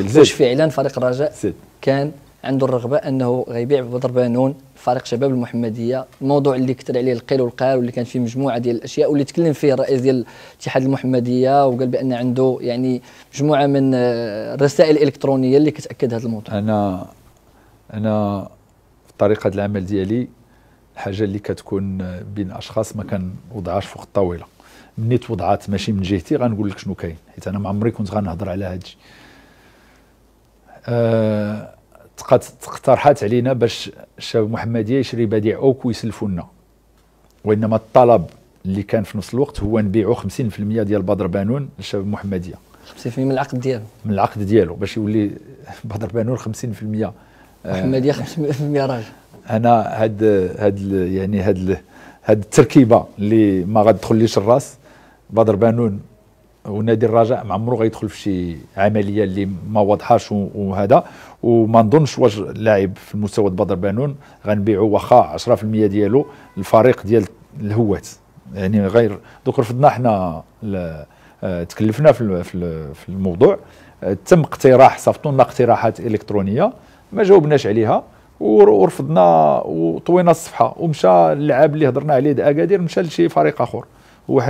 واش فعلا فريق الرجاء كان عنده الرغبه انه غيبيع بدر بانون فريق شباب المحمديه الموضوع اللي كثر عليه القيل والقال واللي كان فيه مجموعه ديال الاشياء واللي تكلم فيه الرئيس ديال اتحاد المحمديه وقال بان عنده يعني مجموعه من الرسائل الالكترونيه اللي كتاكد هذا الموضوع انا انا في طريقه العمل ديالي الحاجه اللي كتكون بين اشخاص ما كنوضعهاش فوق الطاوله مني توضعات ماشي من جهتي غنقول لك شنو كاين حيت انا ما عمري كنت غنهضر على هذا الشيء تقات تقترحات علينا باش الشباب المحمديه يشري بديع اوك ويسلفوا لنا وانما الطلب اللي كان في نفس الوقت هو نبيعوا 50% ديال بدر بانون للشباب المحمديه 50% من العقد ديالو من العقد ديالو باش يولي بدر بانون 50% محمديه 50% راجل انا هاد هاد يعني هاد هاد التركيبه اللي ما غادخليش الراس بدر بانون ونادي الرجاء ما عمرو غيدخل في شي عمليه اللي ما واضحاش وهذا وما نظنش واش اللاعب في المستوى بدر بانون غنبيعو واخا 10% ديالو الفريق ديال الهوات يعني غير دوك رفضنا حنا آه، تكلفنا في في الموضوع آه، تم اقتراح صفطوا لنا اقتراحات الكترونيه ما جاوبناش عليها ورفضنا وطوينا الصفحه ومشى اللعاب اللي هضرنا عليه اكادير مشى لشي فريق اخر واحد